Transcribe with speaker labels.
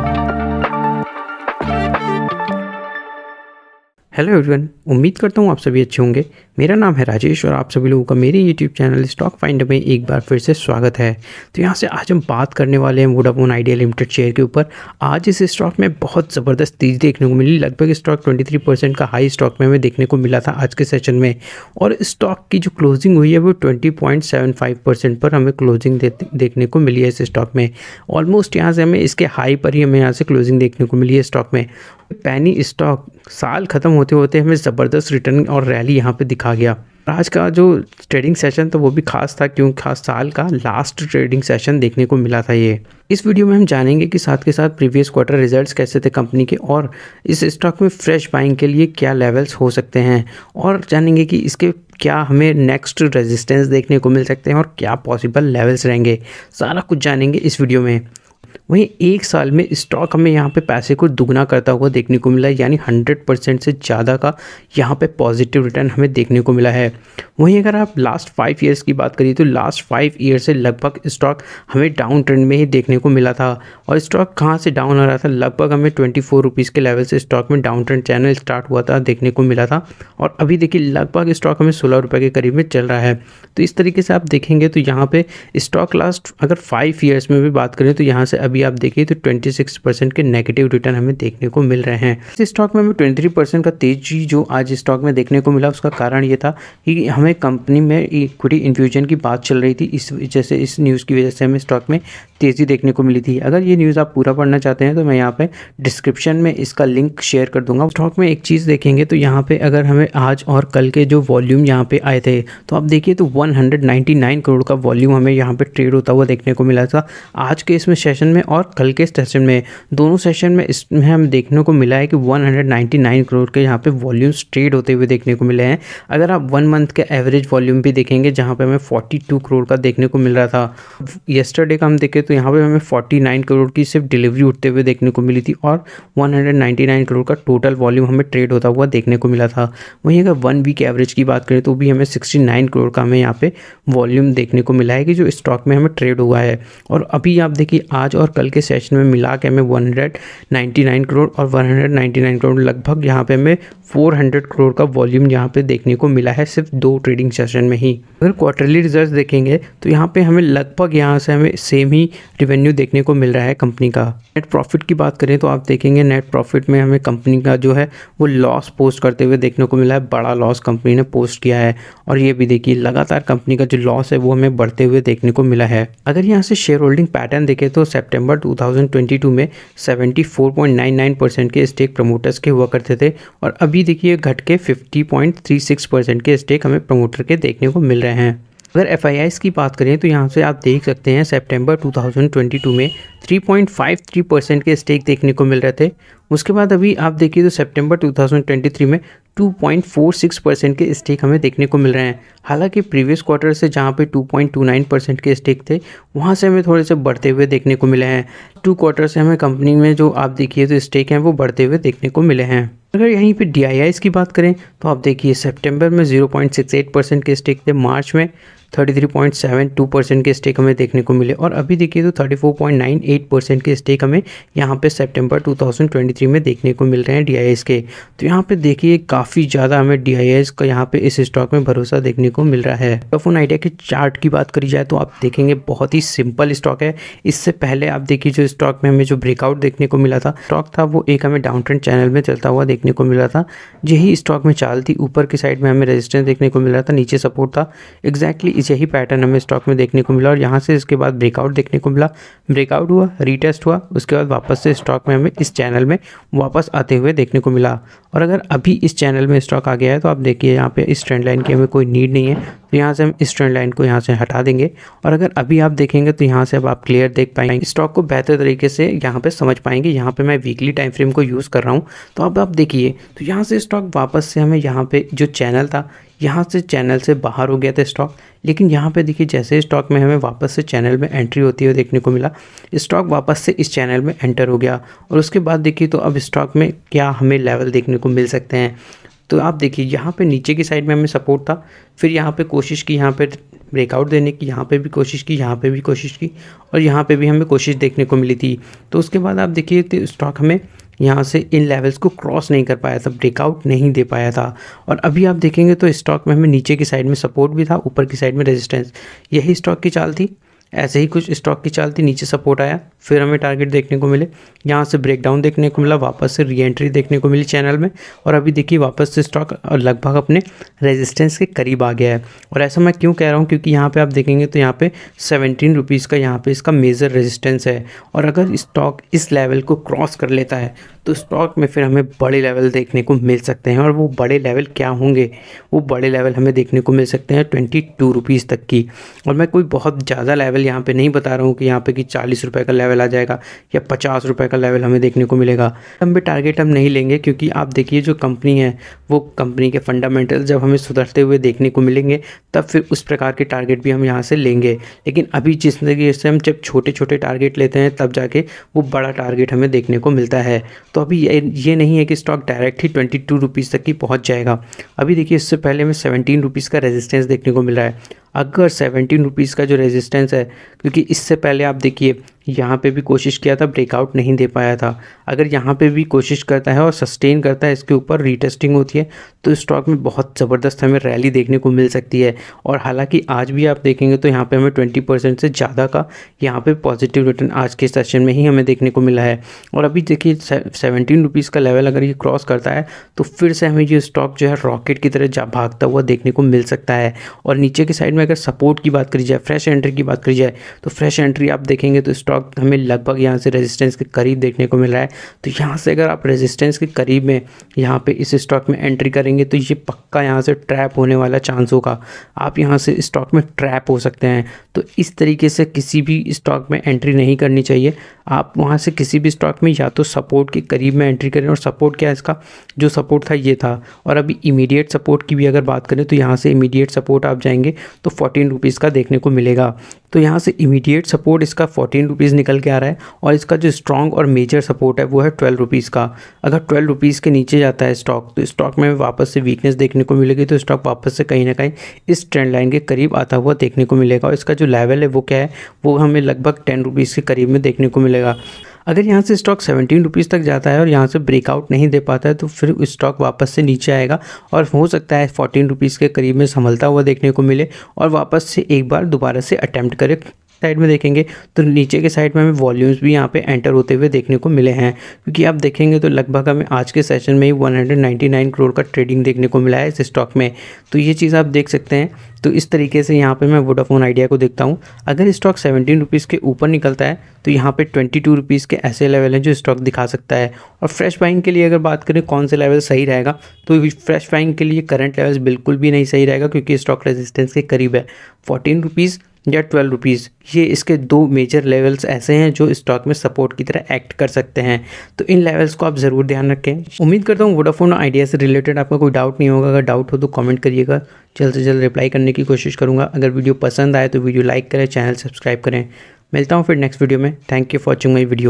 Speaker 1: thank you hello everyone उम्मीद करता हूँ आप सभी अच्छे होंगे मेरा नाम है राजेश और आप सभी लोगों का मेरे यूट्यूब चैनल स्टॉक फाइंड में एक बार फिर से स्वागत है तो यहाँ से आज हम बात करने वाले हैं वोडाफोन आइडिया लिमिटेड शेयर के ऊपर आज इस स्टॉक में बहुत ज़बरदस्त तेज़ देखने को मिली लगभग स्टॉक ट्वेंटी परसेंट का हाई स्टॉक में हमें देखने को मिला था आज के सेशन में और स्टॉक की जो क्लोजिंग हुई है वो ट्वेंटी पर हमें क्लोजिंग देखने को मिली है इस स्टॉक में ऑलमोस्ट यहाँ से हमें इसके हाई पर ही हमें यहाँ से क्लोजिंग देखने को मिली है स्टॉक में पैनी स्टॉक साल ख़त्म होते होते हमें ज़बरदस्त रिटर्न और रैली यहाँ पे दिखा गया आज का जो ट्रेडिंग सेशन था वो भी खास था क्यों खास साल का लास्ट ट्रेडिंग सेशन देखने को मिला था ये इस वीडियो में हम जानेंगे कि साथ के साथ प्रीवियस क्वार्टर रिजल्ट्स कैसे थे कंपनी के और इस स्टॉक में फ्रेश बाइंग के लिए क्या लेवल्स हो सकते हैं और जानेंगे कि इसके क्या हमें नेक्स्ट रेजिस्टेंस देखने को मिल सकते हैं और क्या पॉसिबल लेवल्स रहेंगे सारा कुछ जानेंगे इस वीडियो में वहीं एक साल में स्टॉक हमें यहाँ पे पैसे को दुगना करता हुआ देखने को मिला है यानी 100 परसेंट से ज़्यादा का यहाँ पे पॉजिटिव रिटर्न हमें देखने को मिला है वहीं अगर आप लास्ट फाइव ईयर्स की बात करिए तो लास्ट फाइव ईयर से लगभग स्टॉक हमें डाउन ट्रेंड में ही देखने को मिला था और स्टॉक कहाँ से डाउन हो रहा था लगभग हमें ट्वेंटी फोर के लेवल से स्टॉक में डाउन ट्रेंड चैनल स्टार्ट हुआ था देखने को मिला था और अभी देखिए लगभग स्टॉक हमें सोलह रुपये के करीब में चल रहा है तो इस तरीके से आप देखेंगे तो यहाँ पर स्टॉक लास्ट अगर फाइव ईयर्स में भी बात करें तो यहाँ से अभी भी आप देखिए तो 26 परसेंट के नेगेटिव रिटर्न हमें देखने को मिल रहे हैं इस स्टॉक में हमें 23 परसेंट का तेजी जो आज स्टॉक में देखने को मिला उसका कारण ये था कि हमें कंपनी में इक्विटी इन्फ्यूजन की बात चल रही थी इस जैसे इस न्यूज़ की वजह से हमें स्टॉक में तेज़ी देखने को मिली थी अगर ये न्यूज़ आप पूरा पढ़ना चाहते हैं तो मैं यहाँ पे डिस्क्रिप्शन में इसका लिंक शेयर कर दूंगा स्टॉक में एक चीज़ देखेंगे तो यहाँ पे अगर हमें आज और कल के जो वॉल्यूम यहाँ पे आए थे तो आप देखिए तो 199 करोड़ का वॉल्यूम हमें यहाँ पर ट्रेड होता हुआ देखने को मिला था आज के इसमें सेशन में और कल के सेशन में दोनों सेशन में इसमें हमें देखने को मिला है कि वन करोड़ के यहाँ पर वॉल्यूम्स ट्रेड होते हुए देखने को मिले हैं अगर आप वन मंथ के एवरेज वॉल्यूम भी देखेंगे जहाँ पर हमें फोर्टी करोड़ का देखने को मिल रहा था येस्टरडे का हम देखें तो तो यहाँ पे हमें 49 करोड़ की सिर्फ डिलीवरी उठते हुए देखने को मिली थी और 199 करोड़ का टोटल वॉल्यूम हमें ट्रेड होता हुआ देखने को मिला था वहीं अगर वन वीक एवरेज की बात करें तो भी हमें 69 करोड़ का हमें यहाँ पे वॉल्यूम देखने को मिला है कि जो स्टॉक में हमें ट्रेड हुआ है और अभी आप देखिए आज और कल के सेशन में मिला के हमें वन करोड़ और वन करोड़ लगभग यहाँ पर हमें 400 करोड़ का वॉल्यूम यहाँ पे देखने को मिला है सिर्फ दो ट्रेडिंग सेशन में ही अगर क्वार्टरली रिजल्ट देखेंगे तो यहाँ पे हमें लगभग यहाँ से हमें सेम ही रिवेन्यू देखने को मिल रहा है कंपनी का नेट प्रॉफिट की बात करें तो आप देखेंगे नेट प्रॉफिट में हमें कंपनी का जो है वो लॉस पोस्ट करते हुए देखने को मिला है बड़ा लॉस कंपनी ने पोस्ट किया है और ये भी देखिए लगातार कंपनी का जो लॉस है वो हमें बढ़ते हुए देखने को मिला है अगर यहाँ से शेयर होल्डिंग पैटर्न देखें तो सेप्टेम्बर टू में सेवेंटी के स्टेक प्रमोटर्स के हुआ करते थे और अभी भी देखिए घट के 50.36 परसेंट के स्टेक हमें प्रमोटर के देखने को मिल रहे हैं अगर एफ की बात करें तो यहाँ से आप देख सकते हैं सितंबर 2022 में 3.53 परसेंट के स्टेक देखने को मिल रहे थे उसके बाद अभी आप देखिए तो सितंबर 2023 में 2.46 परसेंट के स्टेक हमें देखने को मिल रहे हैं हालांकि प्रीवियस क्वार्टर से जहां पे 2.29 परसेंट के स्टेक थे वहां से हमें थोड़े से बढ़ते हुए देखने को मिले हैं टू क्वार्टर से हमें कंपनी में जो आप देखिए तो स्टेक हैं वो बढ़ते हुए देखने को मिले हैं अगर यहीं पे डी की बात करें तो आप देखिए सितंबर में 0.68 परसेंट के स्टेक थे मार्च में 33.72 परसेंट के स्टेक हमें देखने को मिले और अभी देखिए तो 34.98 परसेंट के स्टेक हमें यहाँ पे सितंबर 2023 में देखने को मिल रहे हैं डी के तो यहाँ पे देखिए काफ़ी ज़्यादा हमें डी का यहाँ पे इस स्टॉक में भरोसा देखने को मिल रहा है फोन आइडिया के चार्ट की बात करी जाए तो आप देखेंगे बहुत ही सिंपल स्टॉक है इससे पहले आप देखिए जो स्टॉक में हमें जो ब्रेकआउट देखने को मिला था स्टॉक था वो एक हमें डाउन ट्रेंड चैनल में चलता हुआ देखने को मिला था यही स्टॉक में चाल थी ऊपर की साइड में हमें रजिस्टेंस देखने को मिल रहा था नीचे सपोर्ट था एग्जैक्टली यही पैटर्न हमें स्टॉक में देखने को मिला और यहाँ से इसके बाद ब्रेकआउट देखने को मिला ब्रेकआउट हुआ रीटेस्ट हुआ उसके बाद वापस से स्टॉक में हमें इस चैनल में वापस आते हुए देखने को मिला और अगर अभी इस चैनल में स्टॉक आ गया है तो आप देखिए यहाँ पे इस ट्रेंड लाइन की हमें कोई नीड नहीं है तो यहाँ से हम इस ट्रेंड लाइन को यहाँ से हटा देंगे और अगर अभी आप देखेंगे तो यहाँ से अब आप क्लियर देख पाएंगे स्टॉक को बेहतर तरीके से यहाँ पे समझ पाएंगे यहाँ पे मैं वीकली टाइम फ्रेम को यूज़ कर रहा हूँ तो अब आप देखिए तो यहाँ से स्टॉक वापस से हमें यहाँ पे जो चैनल था यहाँ से चैनल से बाहर हो गया था स्टॉक लेकिन यहाँ पे देखिए जैसे स्टॉक में हमें वापस से चैनल में एंट्री होती है देखने को मिला स्टॉक वापस से इस चैनल में एंटर हो गया और उसके बाद देखिए तो अब स्टॉक में क्या हमें लेवल देखने को मिल सकते हैं तो आप देखिए यहाँ पे नीचे की साइड में हमें सपोर्ट था फिर यहाँ पे कोशिश की यहाँ पे ब्रेकआउट देने की यहाँ पे भी कोशिश की यहाँ पे भी कोशिश की और यहाँ पे भी हमें कोशिश देखने को मिली थी तो उसके बाद आप देखिए तो स्टॉक हमें यहाँ से इन लेवल्स को क्रॉस नहीं कर पाया था ब्रेकआउट नहीं दे पाया था और अभी आप देखेंगे तो स्टॉक में हमें नीचे की साइड में सपोर्ट भी था ऊपर की साइड में रेजिस्टेंस यही स्टॉक की चाल थी ऐसे ही कुछ स्टॉक की चाल थी नीचे सपोर्ट आया फिर हमें टारगेट देखने को मिले यहाँ से ब्रेकडाउन देखने को मिला वापस से रीएंट्री देखने को मिली चैनल में और अभी देखिए वापस से स्टॉक लगभग अपने रेजिस्टेंस के करीब आ गया है और ऐसा मैं क्यों कह रहा हूँ क्योंकि यहाँ पे आप देखेंगे तो यहाँ पे सेवनटीन रुपीज़ का यहाँ पे इसका मेजर रजिस्टेंस है और अगर स्टॉक इस लेवल को क्रॉस कर लेता है तो स्टॉक में फिर हमें बड़े लेवल देखने को मिल सकते हैं और वो बड़े लेवल क्या होंगे वो बड़े लेवल हमें देखने को मिल सकते हैं ट्वेंटी टू रुपीज़ तक की और मैं कोई बहुत ज़्यादा लेवल यहाँ पे नहीं बता रहा हूँ कि यहाँ पे कि चालीस रुपये का लेवल आ जाएगा या पचास रुपये का लेवल हमें देखने को मिलेगा लंबे टारगेट हम नहीं लेंगे क्योंकि आप देखिए जो कंपनी है वो कंपनी के फंडामेंटल जब हमें सुधरते हुए देखने को मिलेंगे तब फिर उस प्रकार के टारगेट भी हम यहाँ से लेंगे लेकिन अभी जिस तरीके से हम जब छोटे छोटे टारगेट लेते हैं तब जाके वो बड़ा टारगेट हमें देखने को मिलता है तो अभी ये नहीं है कि स्टॉक डायरेक्ट ही ट्वेंटी टू रुपीज़ तक ही पहुँच जाएगा अभी देखिए इससे पहले हमें सेवेंटीन रुपीज़ का रेजिस्टेंस देखने को मिल रहा है अगर सेवेंटीन रुपीज़ का जो रेजिस्टेंस है क्योंकि इससे पहले आप देखिए यहाँ पे भी कोशिश किया था ब्रेकआउट नहीं दे पाया था अगर यहाँ पे भी कोशिश करता है और सस्टेन करता है इसके ऊपर रीटेस्टिंग होती है तो स्टॉक में बहुत ज़बरदस्त हमें रैली देखने को मिल सकती है और हालांकि आज भी आप देखेंगे तो यहाँ पे हमें ट्वेंटी परसेंट से ज़्यादा का यहाँ पे पॉजिटिव रिटर्न आज के सेशन में ही हमें देखने को मिला है और अभी देखिए सेवनटीन रुपीज़ का लेवल अगर ये क्रॉस करता है तो फिर से हमें ये स्टॉक जो है रॉकेट की तरह जा भागता हुआ देखने को मिल सकता है और नीचे के साइड में अगर सपोर्ट की बात करी जाए फ्रेश एंट्री की बात करी जाए तो फ्रेश एंट्री आप देखेंगे तो स्टॉक वक्त हमें लगभग यहाँ से रेजिस्टेंस के करीब देखने को मिल रहा है तो यहाँ से अगर आप रेजिस्टेंस के करीब में यहाँ पे इस स्टॉक में एंट्री करेंगे तो ये पक्का यहाँ से ट्रैप होने वाला चांस होगा आप यहाँ से स्टॉक में ट्रैप हो सकते हैं तो इस तरीके से किसी भी स्टॉक में एंट्री नहीं करनी चाहिए आप वहाँ से किसी भी स्टॉक में या तो सपोर्ट के करीब में एंट्री करें और सपोर्ट क्या है इसका जो सपोर्ट था ये था और अभी इमीडिएट सपोर्ट की भी अगर बात करें तो यहाँ से इमीडिएट सपोर्ट आप जाएंगे तो फोर्टीन रुपीज़ का देखने को मिलेगा तो यहाँ से इमीडिएट सपोर्ट इसका फोर्टीन रुपीज़ निकल के आ रहा है और इसका जो स्ट्रॉन्ग और मेजर सपोर्ट है वो है ट्वेल्व रुपीज़ का अगर ट्वेल्व रुपीज़ के नीचे जाता है स्टॉक तो स्टॉक में वापस से वीकनेस देखने को मिलेगी तो स्टॉक वापस से कहीं ना कहीं इस ट्रेंड लाइन के करीब आता हुआ देखने को मिलेगा और इसका जो लेवल है वो क्या है वो हमें लगभग टेन रुपीज़ के करीब में देखने को मिलेगा मिलेगा अगर यहाँ से स्टॉक सेवेंटीन रुपीज़ तक जाता है और यहाँ से ब्रेकआउट नहीं दे पाता है तो फिर स्टॉक वापस से नीचे आएगा और हो सकता है फोर्टीन रुपीज़ के करीब में संभलता हुआ देखने को मिले और वापस से एक बार दोबारा से अटैम्प्ट करे साइड में देखेंगे तो नीचे के साइड में हमें वॉल्यूम्स भी यहाँ पे एंटर होते हुए देखने को मिले हैं क्योंकि आप देखेंगे तो लगभग हमें आज के सेशन में ही 199 करोड़ का ट्रेडिंग देखने को मिला है इस स्टॉक में तो ये चीज़ आप देख सकते हैं तो इस तरीके से यहाँ पे मैं वोडाफोन आइडिया को देखता हूँ अगर स्टॉक सेवेंटीन रुपीज़ के ऊपर निकलता है तो यहाँ पे ट्वेंटी टू रुपीज़ के ऐसे लेवल हैं जो स्टॉक दिखा सकता है और फ्रेश बाइंग के लिए अगर बात करें कौन से लेवल सही रहेगा तो फ्रेश बाइंग के लिए करंट लेवल्स बिल्कुल भी नहीं सही रहेगा क्योंकि स्टॉक रेजिस्टेंस के करीब है फोर्टीन रुपीज़ या ट्वेल्व रुपीज़ ये इसके दो मेजर लेवल्स ऐसे हैं जो स्टॉक में सपोर्ट की तरह एक्ट कर सकते हैं तो इन लेवल्स को आप ज़रूर ध्यान रखें उम्मीद करता हूँ वोडाफोन आइडिया से रिलेटेड आपका कोई डाउट नहीं होगा अगर डाउट हो तो कमेंट करिएगा जल्द से जल्द रिप्लाई करने की कोशिश करूँगा अगर वीडियो पसंद आए तो वीडियो लाइक करें चैनल सब्सक्राइब करें मिलता हूँ फिर नेक्स्ट वीडियो में thank you for watching my video